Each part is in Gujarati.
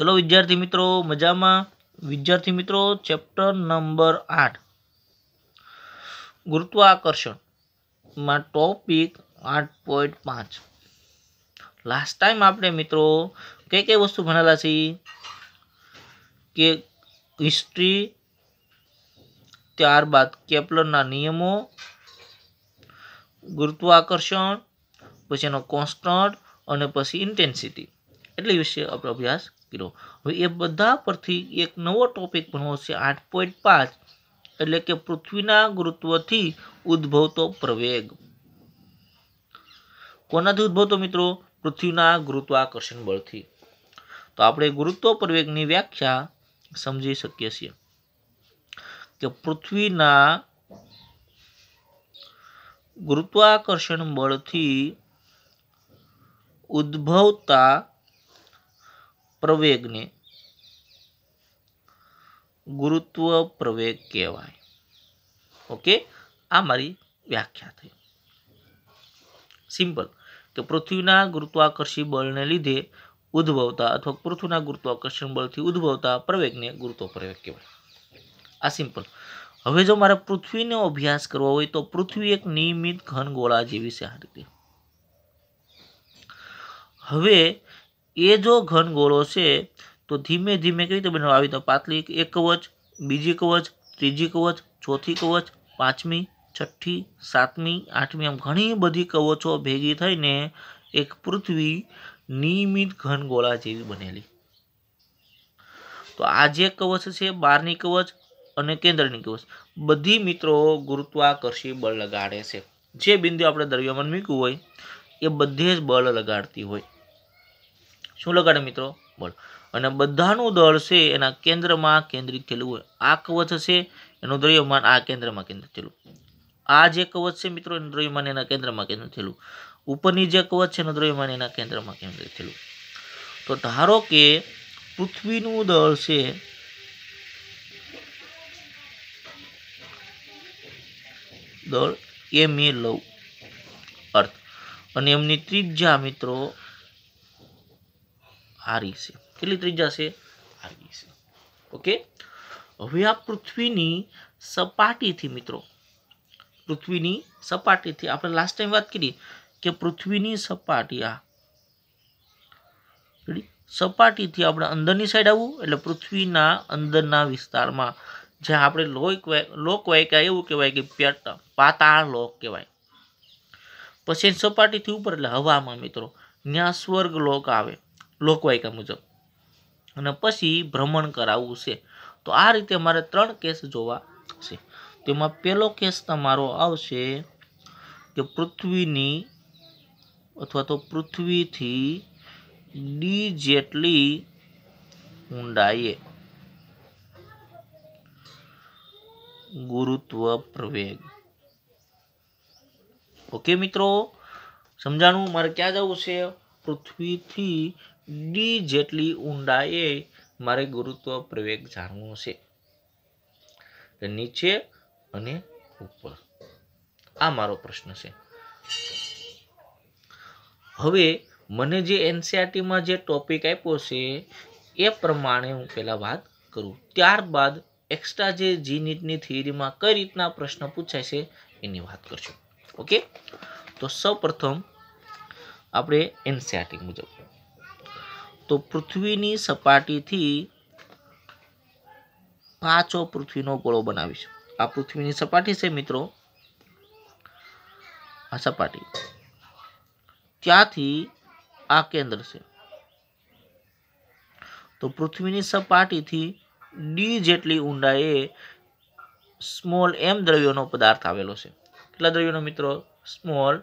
ચલો વિદ્યાર્થી મિત્રો મજામાં વિદ્યાર્થી મિત્રો ચેપ્ટર નંબર આઠ ગુરુત્વાકર્ષણમાં ટોપિક આઠ પોઈન્ટ પાંચ લાસ્ટ ટાઈમ આપણે મિત્રો કઈ કઈ વસ્તુ ભણેલા છીએ કે હિસ્ટ્રી ત્યારબાદ કેપ્લરના નિયમો ગુરુત્વાકર્ષણ પછી એનો કોન્સ્ટન્ટ અને પછી ઇન્ટેન્સિટી એટલે વિશે આપણે અભ્યાસ કર્યો હવે એ બધા પરથી એક નવો ટોપિક ભણવો છે આઠ પોઈન્ટ પાંચ એટલે કે પૃથ્વીના ગુરુત્વથી ઉદ્ભવતો પ્રવેગ કોનાથી ઉદ્ભવતો મિત્રો પૃથ્વીના ગુરુત્વાકર્ષણ બળથી તો આપણે ગુરુત્વ પ્રવેગની વ્યાખ્યા સમજી શકીએ છીએ કે પૃથ્વીના ગુરુત્વાકર્ષણ બળથી ઉદ્ભવતા પ્રવેગને ગુરુત્વ પ્રવેગ કહેવાય ઓકે આ મારી વ્યાખ્યા થઈ સિમ્પલ કે પૃથ્વીના ગુરુત્વાકર્ષી બળને લીધે ઉદ્ભવતા અથવા પૃથ્વીના ગુરુત્વાકર્ષણ બળથી ઉદ્ભવતા પ્રવેગને ગુરુત્વ પ્રવેગ કહેવાય આ સિમ્પલ હવે જો મારે પૃથ્વીનો અભ્યાસ કરવો હોય તો પૃથ્વી એક નિયમિત ઘન ગોળા જેવી છે આ રીતે હવે એ જો ઘન ગોળો છે તો ધીમે ધીમે કેવી રીતે બનાવવા આવી તો પાતળી એક કવચ બીજી કવચ ત્રીજી કવચ ચોથી કવચ પાંચમી છઠ્ઠી સાતમી આઠમી આમ ઘણી બધી કવચો ભેગી થઈને એક પૃથ્વી નિયમિત ઘન ગોળા જેવી બનેલી તો આ જે કવચ છે બારની કવચ અને કેન્દ્રની કવચ બધી મિત્રો ગુરુત્વાકર્ષી બળ લગાડે છે જે બિંદુ આપણે દ્રવ્યમાન મૂક્યું હોય એ બધે જ બળ લગાડતી હોય શું લગાડે મિત્રો બોલો અને બધાનું દળ છે એના કેન્દ્રમાં કેન્દ્રિત થયેલું હોય આ કવચ હશે એનું દ્રવ્યમાન આ કેન્દ્રમાં કેન્દ્રિત થયેલું આ જે કવચ છે મિત્રો એનું દ્રવ્યમાન એના કેન્દ્રમાં કેન્દ્રિત થયેલું ઉપરની જે કવચ છે એનું દ્રવ્યમાન એના કેન્દ્રમાં કેન્દ્રિત થયેલું તો ધારો કે પૃથ્વીનું દળ છે દળ એ મેં લઉં અર્થ અને એમની ત્રીજા મિત્રો આરી છે કેટલી ત્રિજ્યા છે આરી છે ઓકે હવે આ પૃથ્વીની સપાટીથી મિત્રો પૃથ્વીની સપાટીથી આપણે લાસ્ટ ટાઈમ વાત કરી કે પૃથ્વીની સપાટી આ સપાટીથી આપણે અંદરની સાઈડ આવવું એટલે પૃથ્વીના અંદરના વિસ્તારમાં જ્યાં આપણે લોક વાયકા એવું કહેવાય કે પેટ પાતાળ લોક કહેવાય પછી સપાટીથી ઉપર એટલે હવામાં મિત્રો ન્યા સ્વર્ગ લોક આવે લોકવાયકા મુજબ અને પછી ભ્રમણ કરાવવું છે તો આ રીતે મારે ત્રણ કેસ જોવા છે તેમાં પહેલો કેસ તમારો આવશે કે પૃથ્વીની અથવા તો પૃથ્વીથી ડી જેટલી ઊંડાઈએ ગુરુત્વ પ્રવેગ ઓકે મિત્રો સમજાણું મારે ક્યાં જવું છે પૃથ્વીથી ડી જેટલી ઊંડાઈએ મારે ગુરુત્વ પ્રવેગ જાણવો છે નીચે અને ઉપર આ મારો પ્રશ્ન છે હવે મને જે એનસીઆરટીમાં e જે ટોપિક આપ્યો છે એ પ્રમાણે હું પહેલાં વાત કરું ત્યારબાદ એક્સ્ટ્રા જે જી નીટની થિયરીમાં કઈ રીતના પ્રશ્ન પૂછાય છે એની વાત કરશું ઓકે તો સૌપ્રથમ આપણે એનસીઆરટી e મુજબ તો પૃથ્વીની સપાટીથી પાંચો પૃથ્વીનો ગોળો બનાવીશ આ પૃથ્વીની સપાટી છે મિત્રો આ સપાટી ત્યાંથી આ કેન્દ્ર છે તો પૃથ્વીની સપાટીથી ડી જેટલી ઊંડાઈએ સ્મોલ એમ દ્રવ્યોનો પદાર્થ આવેલો છે કેટલા દ્રવ્યોનો મિત્રો સ્મોલ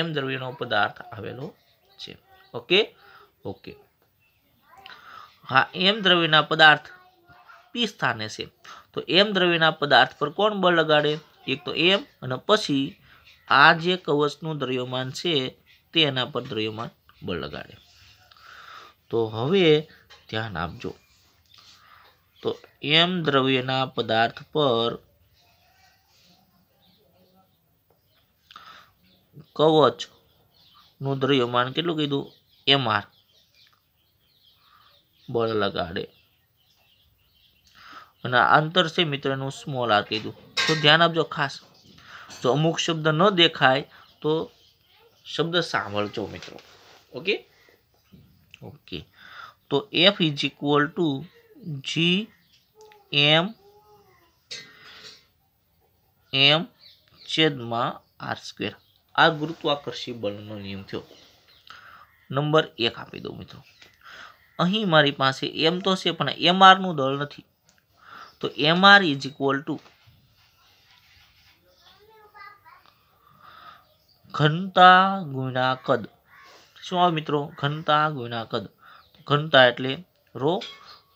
એમ દ્રવ્યોનો પદાર્થ આવેલો છે ઓકે ઓકે હા એમ દ્રવ્યના પદાર્થ પી સ્થાને છે તો એમ દ્રવ્યના પદાર્થ પર કોણ બળ લગાડે એક તો એમ અને પછી આ જે કવચનું દ્રવ્યમાન છે તે એના પર દ્રવ્યમાન બળ લગાડે તો હવે ધ્યાન આપજો તો એમ દ્રવ્યના પદાર્થ પર કવચનું દ્રવ્યમાન કેટલું કીધું એમ આર બોલ લગાડે અને આંતર છે મિત્ર એનું સ્મોલ આ કીધું તો ધ્યાન આપજો ખાસ જો અમુક શબ્દ ન દેખાય તો શબ્દ સાંભળજો મિત્રો ઓકે ઓકે તો F is equal to G M M છેદમાં આર સ્ક્વેર આ ગુરુત્વાકર્ષી બળનો નિયમ થયો નંબર એક આપી દો મિત્રો અહીં મારી પાસે એમ તો છે પણ એમઆરનું દળ નથી તો એમઆર ઇઝ ઇક્વલ ટુ ઘનતા ગુણ્યા કદ શું આવે મિત્રો ઘનતા ગુણ્યા કદ ઘનતા એટલે રો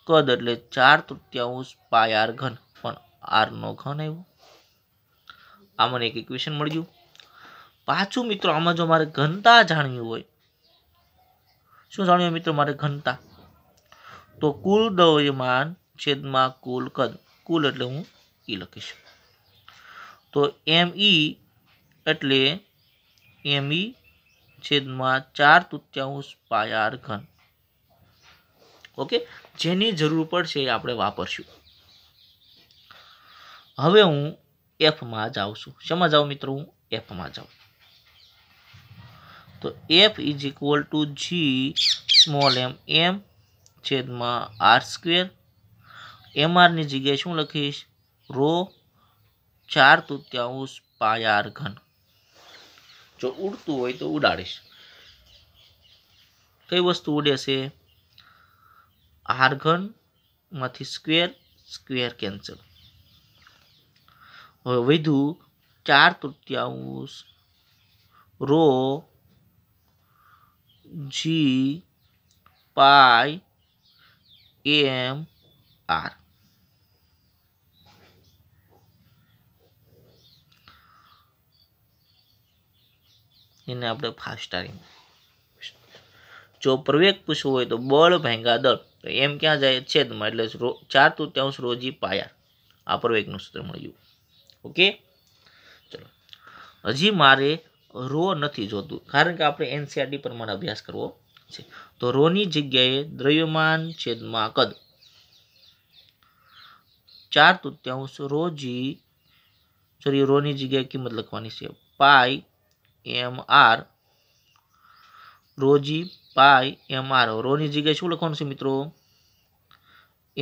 કદ એટલે ચાર તૃતીયાંશ પાય આર ઘન પણ આરનો ઘન આવ્યો આ મને એક ઇક્વેશન મળ્યું પાછું મિત્રો આમાં જો મારે ઘનતા જાણવી હોય શું જાણ્યું મિત્રો મારે ઘનતા તો કુલ દ્રવ્યમાન છેદમાં કુલ કદ કુલ એટલે હું ઈ e લખીશ તો એમ ઈ e એટલે એમ ઈ e છેદમાં ચાર તૃત્યાંશ પાયાર ઘન ઓકે જેની જરૂર પડશે એ આપણે વાપરશું હવે હું એફમાં જાઉં છું શેમાં જાઉં મિત્રો હું એફમાં જાઉં તો F is equal to G small M M છેદમાં આર સ્ક્વેર એમઆરની જગ્યાએ શું લખીશ રો ચાર તૃત્યાંશ પાય આર ઘન જો ઉડતું હોય તો ઉડાડીશ કઈ વસ્તુ ઉડે છે આર ઘનમાંથી સ્ક્વેર સ્ક્વેર કેન્સલ હવે વધ્યું ચાર તૃત્યાંશ રો જી પાય એમ આર એને આપણે ફાસ્ટ સ્ટારિંગ જો પ્રવેગ પૂછવું હોય તો બળ ભેંગા દળ તો એમ ક્યાં જાય છેદમાં એટલે ચાર તૃત્યાંશ રોજી પાયાર આ પ્રવેગનું સૂત્ર મળ્યું ઓકે ચલો હજી મારે રો નથી જોતું કારણ કે આપણે એનસીઆરટી પ્રમાણે અભ્યાસ કરવો છે તો રોની જગ્યાએ દ્રવ્યમાન છેદમાં કદ ચાર તૃત્યાંશ રોજી સોરી રોની જગ્યાએ કિંમત લખવાની છે પાય એમ આર રોજી પાય એમ આર રોની જગ્યાએ શું લખવાનું છે મિત્રો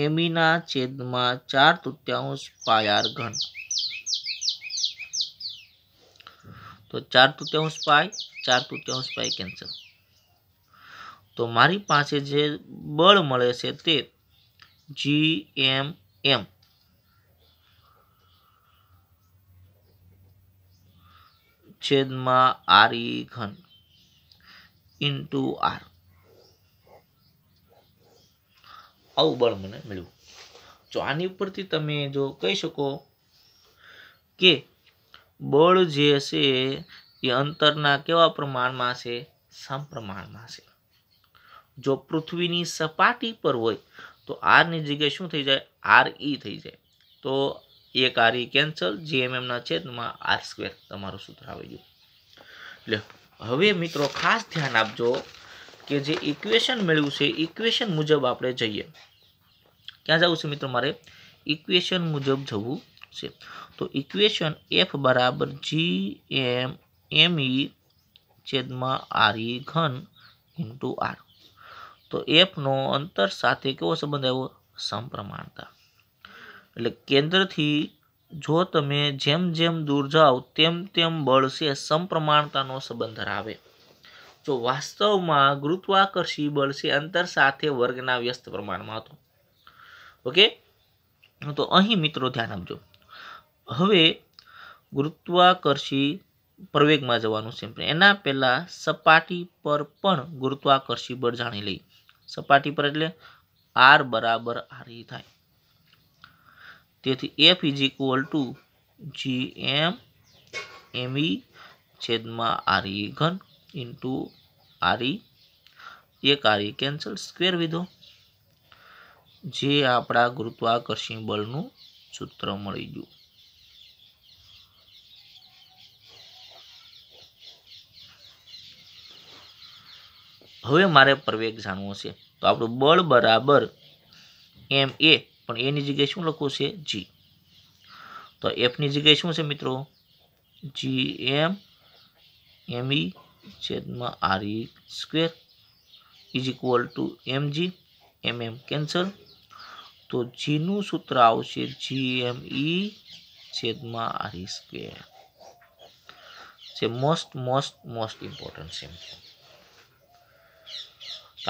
એમીના છેદમાં ચાર તૃત્યાંશ પાય આર ઘન તો ચાર તૃત્યાંશ પાય ચાર તૃત્યાંશ પાય કેન્સલ તો મારી પાસે જે બળ મળે છે તે જી એમ એમ છેદમાં આર ઈ e ઘન ઇન્ટુ આર આવું બળ મને મળ્યું જો આની ઉપરથી તમે જો કહી શકો કે બળ જે છે એ અંતરના કેવા પ્રમાણમાં છે સમપ્રમાણમાં છે જો પૃથ્વીની સપાટી પર હોય તો આરની જગ્યાએ શું થઈ જાય આર ઈ e થઈ જાય તો એક આર ઈ કેન્સલ જીએમએમના છેદમાં આર સ્ક્વેર તમારું સૂત્ર આવી ગયું એટલે હવે મિત્રો ખાસ ધ્યાન આપજો કે જે ઇક્વેશન મેળવ્યું છે ઇક્વેશન મુજબ આપણે જઈએ ક્યાં જવું છે મિત્રો મારે ઇક્વેશન મુજબ જવું છે તો ઇક્વેશન એફ બરાબર જી એમ એમ ઈ છેદમાં આર ઈ e ઘન ઇન્ટુ આર તો એફનો અંતર સાથે કેવો સંબંધ આવ્યો સમપ્રમાણતા એટલે કેન્દ્રથી જો તમે જેમ જેમ દૂર જાઓ તેમ તેમ બળશે છે સમપ્રમાણતાનો સંબંધ ધરાવે જો વાસ્તવમાં ગુરુત્વાકર્ષી બળશે અંતર સાથે વર્ગના વ્યસ્ત પ્રમાણમાં હતો ઓકે તો અહીં મિત્રો ધ્યાન આપજો હવે ગુરુત્વાકર્ષી પ્રવેગમાં જવાનું છે એના પહેલાં સપાટી પર પણ ગુરુત્વાકર્ષી બળ જાણી લઈએ સપાટી પર એટલે આર બરાબર આર ઈ થાય તેથી F is equal to G M M E છેદમાં આર ઈ ઘન ઇન્ટુ આર ઈ એક આર ઈ કેન્સલ સ્ક્વેર વિધો જે આપણા ગુરુત્વાકર્ષણ બળનું સૂત્ર મળી ગયું હવે મારે પ્રવેગ જાણવો છે તો આપણું બળ બરાબર એમ એ પણ એની જગ્યાએ શું લખવું છે જી તો એફની જગ્યાએ શું છે મિત્રો જી એમ એમ ઈ છેદમાં R E square is equal to M G M M cancel તો જીનું સૂત્ર આવશે e e જી એમ ઈ છેદમાં આર ઈ સ્ક્વેર જે મોસ્ટ મોસ્ટ મોસ્ટ ઇમ્પોર્ટન્ટ છે મિત્રો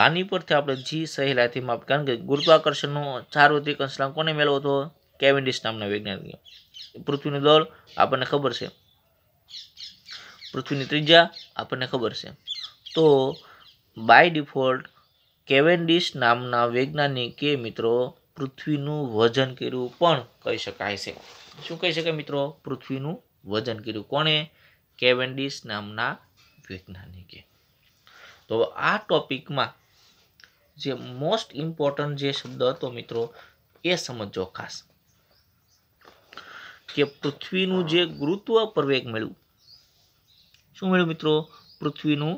આની પરથી આપણે જી સહેલાથી માપ કારણ કે ગુરુત્વાકર્ષણનો ચાર્વત્રિક અંશલાંક કોને મેળવો હતો કેવિન્ડિસ નામના વૈજ્ઞાનિક પૃથ્વીનો દળ આપણને ખબર છે પૃથ્વીની ત્રિજ્યા આપણને ખબર છે તો બાય ડિફોલ્ટ કેવેન્ડિશ નામના વૈજ્ઞાનિકે મિત્રો પૃથ્વીનું વજન કર્યું પણ કહી શકાય છે શું કહી શકાય મિત્રો પૃથ્વીનું વજન કર્યું કોણે કેવેન્ડિશ નામના વૈજ્ઞાનિકે તો આ ટોપિકમાં જે મોસ્ટ ઇમ્પોર્ટન્ટ જે શબ્દ હતો મિત્રો એ સમજો ખાસ કે પૃથ્વીનું જે ગુરુત્વ પ્રવેગ મળ્યું શું મળ્યું મિત્રો પૃથ્વીનું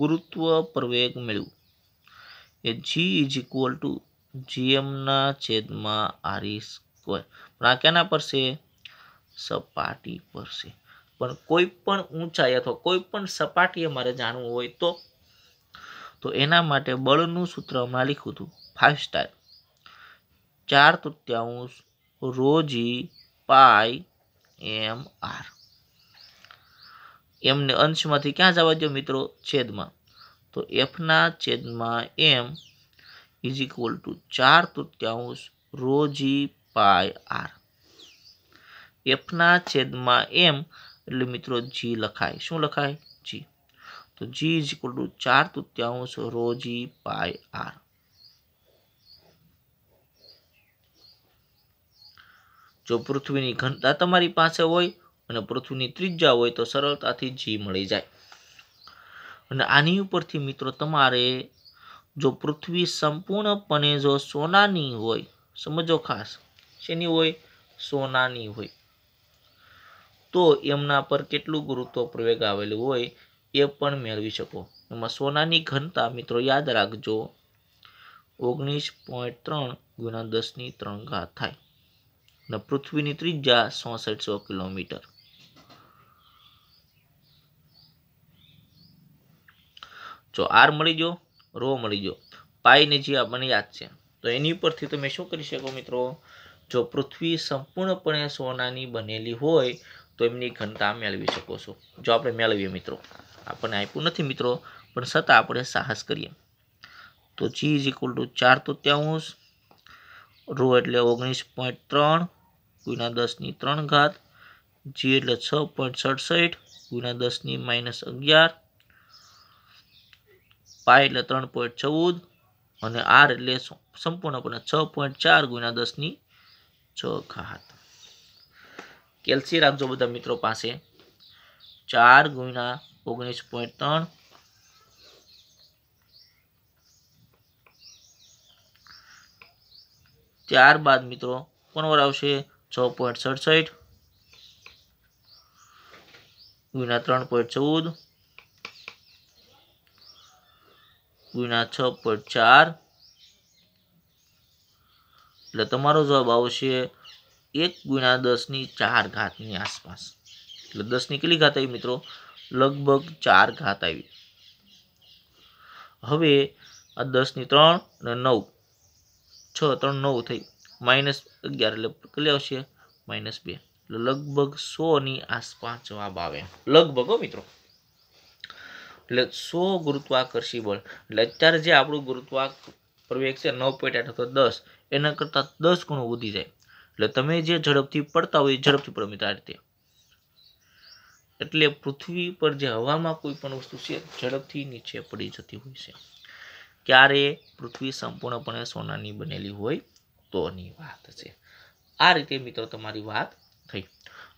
ગુરુત્વ પ્રવેગ મળ્યું એ જી ઇઝ ઇક્વલ ટુ જીએમના છેદમાં આરી સ્ક્વેર e પણ આ કેના પર છે સપાટી પર છે પણ કોઈ પણ ઊંચાઈ અથવા કોઈ પણ સપાટીએ મારે જાણવું હોય તો તો એના માટે બળનું સૂત્ર હમણાં લીખ્યું હતું ફાઇવ સ્ટાર ચાર તૃત્યાંશ રોજી પાય એમ આર એમને અંશમાંથી ક્યાં જવા દો મિત્રો છેદમાં તો એફના છેદમાં એમ ઇઝ ઇક્વલ ટુ ચાર તૃત્યાંશ રોજી પાય આર એફના છેદમાં એમ એટલે મિત્રો જી લખાય શું લખાય જી તો જી ઇઝ ઇક્વલ ટુ ચાર તૃત્યાંશ રો જી પાય આર જો પૃથ્વીની ઘનતા તમારી પાસે હોય અને પૃથ્વીની ત્રિજ્યા હોય તો સરળતાથી જી મળી જાય અને આની ઉપરથી મિત્રો તમારે જો પૃથ્વી સંપૂર્ણપણે જો સોનાની હોય સમજો ખાસ શેની હોય સોનાની હોય તો એમના પર કેટલું ગુરુત્વ પ્રવેગ આવેલું હોય એ પણ મેળવી શકો એમાં સોનાની ઘનતા મિત્રો યાદ રાખજો ઓગણીસ પોઈન્ટ ત્રણ ગુણા દસની ત્રણ ઘાત થાય અને પૃથ્વીની ત્રિજ્યા ચોસઠસો કિલોમીટર જો આર મળી ગયો રો મળી ગયો પાઈને જે આપણને યાદ છે તો એની ઉપરથી તમે શું કરી શકો મિત્રો જો પૃથ્વી સંપૂર્ણપણે સોનાની બનેલી હોય તો એમની ઘનતા મેળવી શકો છો જો આપણે મેળવીએ મિત્રો આપણને આપ્યું નથી મિત્રો પણ છતાં આપણે સાહસ કરીએ તો જી ઇઝ ઇક્વલ ટુ ચાર તો રો એટલે ઓગણીસ પોઈન્ટ ત્રણ ગુણ્યા દસની ત્રણ ઘાત જી એટલે છ પોઈન્ટ સડસઠ ગુણ્યા દસની માઇનસ અગિયાર પાય એટલે ત્રણ પોઈન્ટ ચૌદ અને આર એટલે સંપૂર્ણપણે છ પોઈન્ટ ચાર ગુણ્યા દસની છ ઘાત કેલ્સી રાખજો બધા મિત્રો પાસે ચાર ગુણ્યા ઓગણીસ પોઈન્ટ ત્રણ ત્યારબાદ મિત્રો કોનવર આવશે છ પોઈન્ટ સડસઠ ગુણ્યા ત્રણ પોઈન્ટ ચૌદ ગુણ્યા છ પોઈન્ટ ચાર એટલે તમારો જવાબ આવશે એક ગુણ્યા દસની ચાર ઘાતની આસપાસ એટલે દસની કેટલી ઘાત આવી મિત્રો લગભગ ચાર ઘાત આવી હવે આ દસની ત્રણ અને નવ છ ત્રણ નવ થઈ માઇનસ અગિયાર એટલે કેટલી આવશે માઇનસ બે એટલે લગભગ સોની આસપાસ જવાબ આવે લગભગ હો મિત્રો એટલે સો ગુરુત્વાકર્ષી બળ એટલે અત્યારે જે આપણું ગુરુત્વા પ્રવેગ છે નવ પોઈન્ટ આઠ અથવા દસ એના કરતાં દસ ગુણો વધી જાય એટલે તમે જે ઝડપથી પડતા હોય એ ઝડપથી પડો મિત્રો આ રીતે એટલે પૃથ્વી પર જે હવામાં કોઈ પણ વસ્તુ છે ઝડપથી નીચે પડી જતી હોય છે ક્યારે પૃથ્વી સંપૂર્ણપણે સોનાની બનેલી હોય તોની વાત છે આ રીતે મિત્રો તમારી વાત થઈ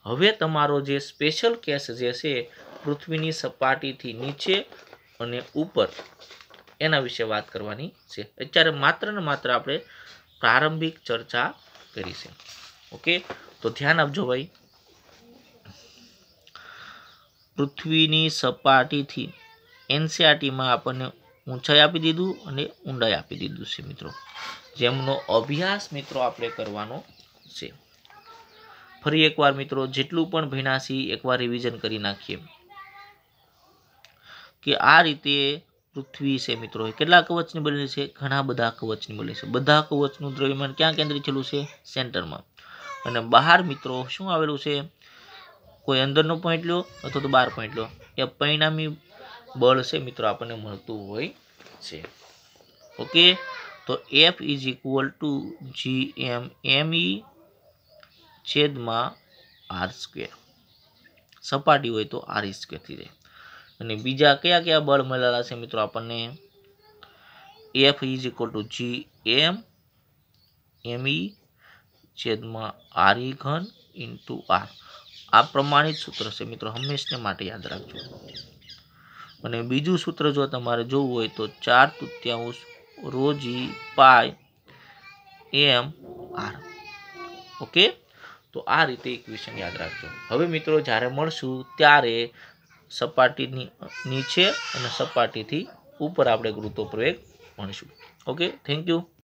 હવે તમારો જે સ્પેશિયલ કેસ જે છે પૃથ્વીની સપાટીથી નીચે અને ઉપર એના વિશે વાત કરવાની છે અત્યારે માત્ર ને માત્ર આપણે પ્રારંભિક ચર્ચા કરી ઓકે તો ધ્યાન આપજો ભાઈ પૃથ્વીની સપાટીથી એનસીઆરટીમાં આપણને ઊંચાઈ આપી દીધું અને ઊંડાઈ આપી દીધું છે મિત્રો જેમનો અભ્યાસ મિત્રો આપણે કરવાનો છે ફરી એકવાર મિત્રો જેટલું પણ ભણ્યાસી એકવાર રિવિઝન કરી નાખીએ કે આ રીતે પૃથ્વી છે મિત્રો કેટલા કવચની બનેલી છે ઘણા બધા કવચની બને છે બધા કવચનું દ્રવ્યમાન ક્યાં કેન્દ્રિત થયેલું છે સેન્ટરમાં અને બહાર મિત્રો શું આવેલું છે કોઈ અંદરનો પોઈન્ટ લો અથવા તો બાર પોઈન્ટ લો એ પરિણામી બળ છે મિત્રો આપણને મળતું હોય છે ઓકે તો F is equal to G M M E છેદમાં આર સ્ક્વેર સપાટી હોય તો આર સ્ક્વેરથી રહે અને બીજા કયા કયા બળ મળેલા છે મિત્રો આપણને F is equal to G M M E છેદમાં આર ઈ e ઘન ઇન્ટુ આર આ પ્રમાણિત સૂત્ર છે મિત્રો હંમેશને માટે યાદ રાખજો અને બીજું સૂત્ર જો તમારે જોવું હોય તો ચાર તૃત્યાંશ રોજી પાય એમ આર ઓકે તો આ રીતે ઇક્વેશન યાદ રાખજો હવે મિત્રો જ્યારે મળશું ત્યારે સપાટીની નીચે અને સપાટીથી ઉપર આપણે ગુરુત્વ પ્રયોગ ભણીશું ઓકે થેન્ક યુ